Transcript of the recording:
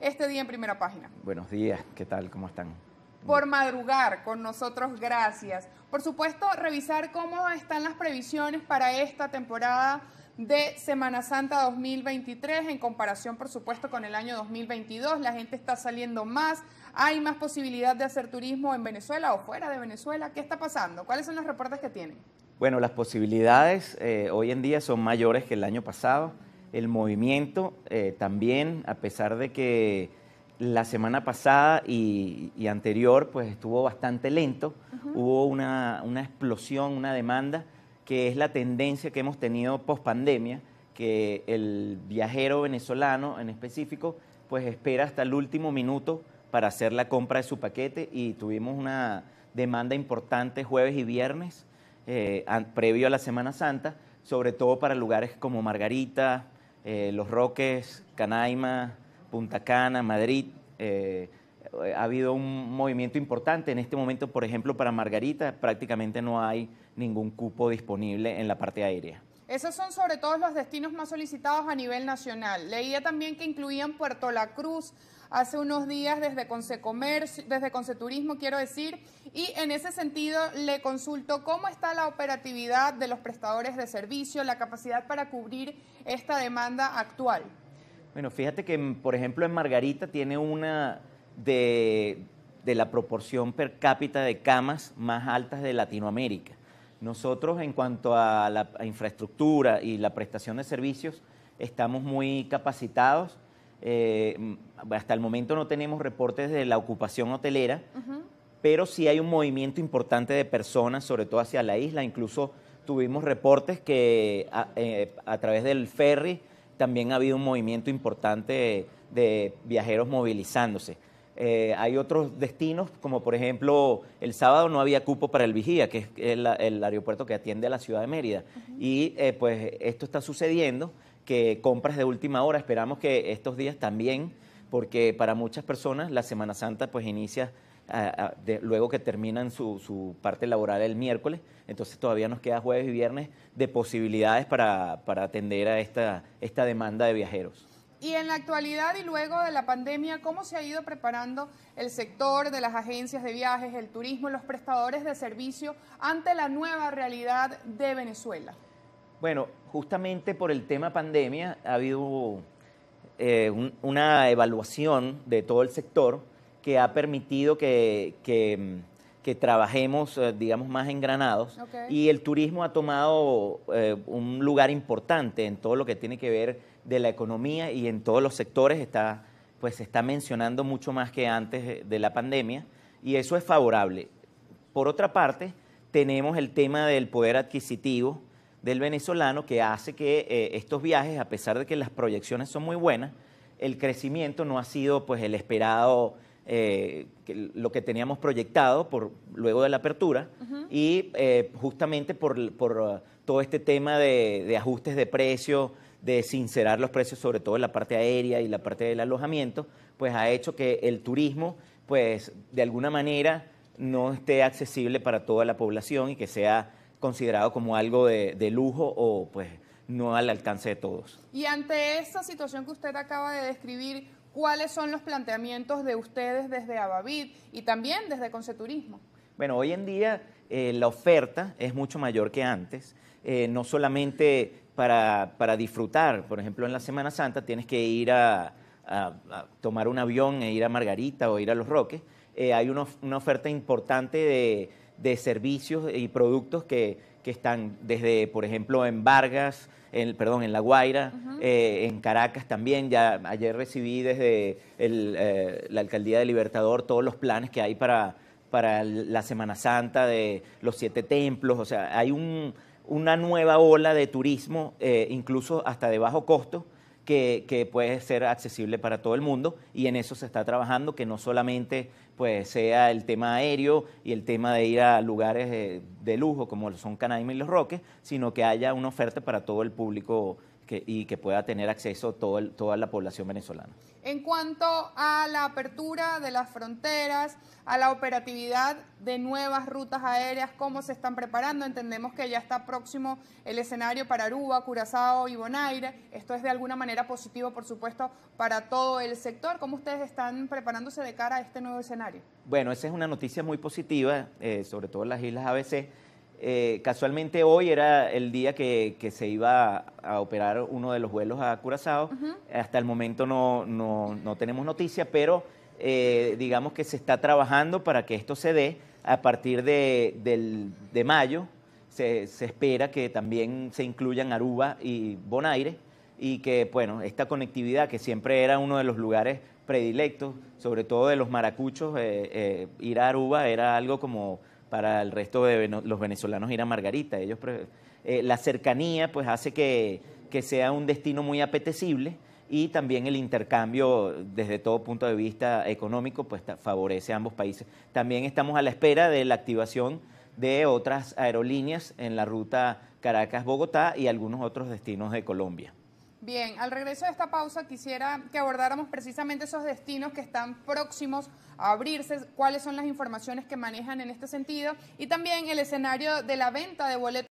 este día en primera página. Buenos días, ¿qué tal? ¿Cómo están? Por madrugar con nosotros, gracias. Por supuesto, revisar cómo están las previsiones para esta temporada de Semana Santa 2023 en comparación, por supuesto, con el año 2022. La gente está saliendo más, hay más posibilidad de hacer turismo en Venezuela o fuera de Venezuela. ¿Qué está pasando? ¿Cuáles son los reportes que tienen? Bueno, las posibilidades eh, hoy en día son mayores que el año pasado el movimiento eh, también, a pesar de que la semana pasada y, anterior pues estuvo bastante lento, hubo una, explosión, una demanda, que es la tendencia que hemos tenido post pandemia, que el viajero venezolano en específico pues espera hasta el último minuto para hacer la compra de su paquete y tuvimos una demanda importante jueves y viernes, eh, previo a la Semana Santa, sobre todo para lugares como Margarita, eh, los Roques, Canaima, Punta Cana, Madrid. Eh, ha habido un movimiento importante. En este momento, por ejemplo, para Margarita prácticamente no hay ningún cupo disponible en la parte aérea. Esos son sobre todo los destinos más solicitados a nivel nacional. Leía también que incluían Puerto La Cruz, hace unos días desde Consecomercio, desde Conceturismo, quiero decir, y en ese sentido le consulto cómo está la operatividad de los prestadores de servicio, la capacidad para cubrir esta demanda actual. Bueno, fíjate que, mm, por ejemplo, en Margarita tiene una de la proporción per cápita de camas más altas de Latinoamérica. Nosotros, en cuanto a la infraestructura y la prestación de servicios, estamos muy capacitados eh, hasta el momento no tenemos reportes de la ocupación hotelera, pero sí hay un movimiento importante de personas, sobre todo hacia la isla. Incluso tuvimos reportes que a, eh, través del ferry también ha habido un movimiento importante de, viajeros movilizándose. Eh, hay otros destinos, como por ejemplo el sábado no había cupo para el Vigía, que es el, aeropuerto que atiende a la ciudad de Mérida. Y pues esto está sucediendo que compras de última hora. Esperamos que estos días también, porque para muchas personas la Semana Santa pues inicia ah, ah, luego que terminan su, su, parte laboral el miércoles, entonces todavía nos queda jueves y viernes de posibilidades para, para atender a esta, esta demanda de viajeros. Y en la actualidad y luego de la pandemia, ¿cómo se ha ido preparando el sector de las agencias de viajes, el turismo, los prestadores de servicio ante la nueva realidad de Venezuela? Bueno, justamente por el tema pandemia ha habido eh, una evaluación de todo el sector que ha permitido que, mm, trabajemos, eh, digamos, más engranados. Y el turismo ha tomado eh, un lugar importante en todo lo que tiene que ver de la economía y en todos los sectores está, pues, se está mencionando mucho más que antes de la pandemia y eso es favorable. Por otra parte, tenemos el tema del poder adquisitivo, del venezolano que hace que eh, estos viajes, a pesar de que las proyecciones son muy buenas, el crecimiento no ha sido pues el esperado, eh, lo que teníamos proyectado por, luego de la apertura y eh, justamente por, uh, todo este tema de, de ajustes de precios, de sincerar los precios, sobre todo en la parte aérea y la parte del alojamiento, pues ha hecho que el turismo, pues de alguna manera, no esté accesible para toda la población y que sea considerado como algo de, lujo o pues no al alcance de todos. Y ante esa situación que usted acaba de describir, ¿cuáles son los planteamientos de ustedes desde Abavid y también desde Conceturismo? Bueno, hoy en día eh, la oferta es mucho mayor que antes, eh, no solamente para disfrutar, por ejemplo, en la Semana Santa tienes que ir a, a, tomar un avión e ir a Margarita o ir a Los Roques, eh, hay una, oferta importante de, servicios y productos que, están desde, por ejemplo, en Vargas, en, perdón, en La Guaira, eh, en Caracas también. Ya ayer recibí desde eh, la alcaldía de Libertador todos los planes que hay para, la Semana Santa de los siete templos. O sea, hay una nueva ola de turismo, incluso hasta de bajo costo, que, puede ser accesible para todo el mundo y en eso se está trabajando, que no solamente pues, sea el tema aéreo y el tema de ir a lugares eh, de, lujo como son Canaima y Los Roques, sino que haya una oferta para todo el público y que pueda tener acceso todo toda la población venezolana. En cuanto a la apertura de las fronteras, a la operatividad de nuevas rutas aéreas, ¿cómo se están preparando? Entendemos que ya está próximo el escenario para Aruba, Curazao y Bonaire. Esto es de alguna manera positivo, por supuesto, para todo el sector. ¿Cómo ustedes están preparándose de cara a este nuevo escenario? Bueno, esa es una noticia muy positiva, eh, sobre todo en las islas ABC eh, casualmente hoy era el día que, se iba a, operar uno de los vuelos a Curazao. Hasta el momento no, tenemos noticia, pero eh, digamos que se está trabajando para que esto se dé a partir de, mayo. Se, espera que también se incluyan Aruba y Bonaire y que, bueno, esta conectividad que siempre era uno de los lugares predilectos, sobre todo de los maracuchos, eh, ir a Aruba era algo como para el resto de los venezolanos ir a Margarita. Ellos, eh, la cercanía pues hace que, que sea un destino muy apetecible y también el intercambio desde todo punto de vista económico pues favorece a ambos países. También estamos a la espera de la activación de otras aerolíneas en la ruta Caracas-Bogotá y algunos otros destinos de Colombia. Bien, al regreso de esta pausa quisiera que abordáramos precisamente esos destinos que están próximos a abrirse, cuáles son las informaciones que manejan en este sentido y también el escenario de la venta de boletos.